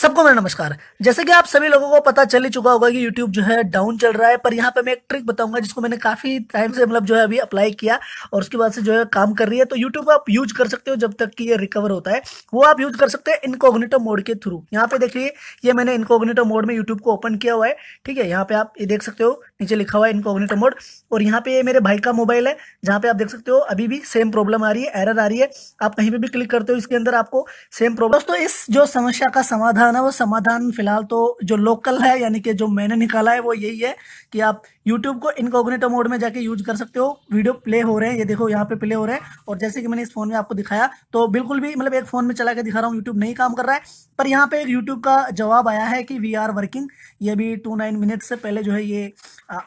सबको मेरा नमस्कार जैसे कि आप सभी लोगों को पता चल ही चुका होगा कि YouTube जो है डाउन चल रहा है पर यहाँ पे मैं एक ट्रिक बताऊंगा जिसको मैंने काफी टाइम से मतलब जो है अभी अप्लाई किया और उसके बाद से जो है काम कर रही है तो YouTube आप यूज कर सकते हो जब तक कि ये रिकवर होता है वो आप यूज कर सकते हैं इनकोग्नेटो मोड के थ्रू यहाँ पे देखिए ये मैंने इनकोग्नेटो मोड में यूट्यूब को ओपन किया हुआ है ठीक है यहाँ पे आप ये देख सकते हो नीचे लिखा हुआ है इनकोग्नेटो मोड और यहाँ पे ये मेरे भाई का मोबाइल है जहाँ पे आप देख सकते हो अभी भी सेम प्रॉब्लम आ रही है एरर आ रही है आप कहीं पे भी क्लिक करते हो इसके अंदर आपको सेम प्रॉब्लम दोस्तों इस जो समस्या का समाधान है ना वो समाधान फिलहाल तो जो लोकल है यानी कि जो मैंने निकाला है वो यही है कि आप यूट्यूब को इनकोग्नेटो मोड में जाके यूज कर सकते हो वीडियो प्ले हो रहे हैं ये देखो यहाँ पे प्ले हो रहे हैं और जैसे कि मैंने इस फोन में आपको दिखाया तो बिल्कुल भी मतलब एक फोन में चला के दिखा रहा हूँ यूट्यूब नहीं काम कर रहा है पर यहाँ पे एक यूट्यूब का जवाब आया है कि वी आर वर्किंग ये भी टू नाइन मिनट से पहले जो है ये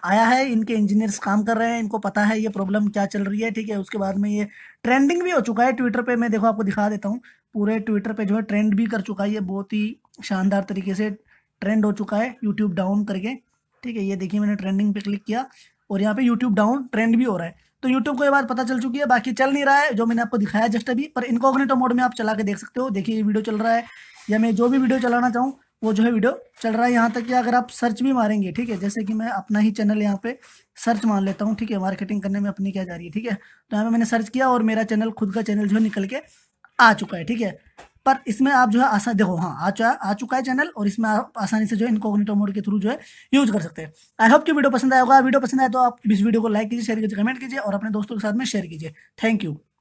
आया है इनके इंजीनियर्स काम कर रहे हैं इनको पता है ये प्रॉब्लम क्या चल रही है ठीक है उसके बाद में ये ट्रेंडिंग भी हो चुका है ट्विटर पर मैं देखो आपको दिखा देता हूँ पूरे ट्विटर पे जो है ट्रेंड भी कर चुका है ये बहुत ही शानदार तरीके से ट्रेंड हो चुका है यूट्यूब डाउन करके ठीक है ये देखिए मैंने ट्रेंडिंग पे क्लिक किया और यहाँ पे यूट्यूब डाउन ट्रेंड भी हो रहा है तो यूट्यूब को ये बात पता चल चुकी है बाकी चल नहीं रहा है जो मैंने आपको दिखाया जस्ट अभी पर इनकॉग्नेटो मोड में आप चला के देख सकते हो देखिए ये वीडियो चल रहा है या मैं जो भी वीडियो चलाना चाहूँ वो जो है वीडियो चल रहा है यहाँ तक कि अगर आप सर्च भी मारेंगे ठीक है जैसे कि मैं अपना ही चैनल यहाँ पे सर्च मान लेता हूँ ठीक है मार्केटिंग करने में अपनी क्या जा रही है ठीक है तो यहाँ पे मैंने सर्च किया और मेरा चैनल खुद का चैनल जो है निकल के आ चुका है ठीक है पर इसमें आप जो है आसान देखो हाँ आ चुका आ चुका है चैनल और इसमें आप आसानी से जो है इनकोग्नेटो मोड के थ्रू जो है यूज कर सकते हैं आई होप कि वीडियो पसंद आएगा होगा वीडियो पसंद आए तो आप इस वीडियो को लाइक कीजिए शेयर कीजिए कमेंट कीजिए और अपने दोस्तों के साथ में शेयर कीजिए थैंक यू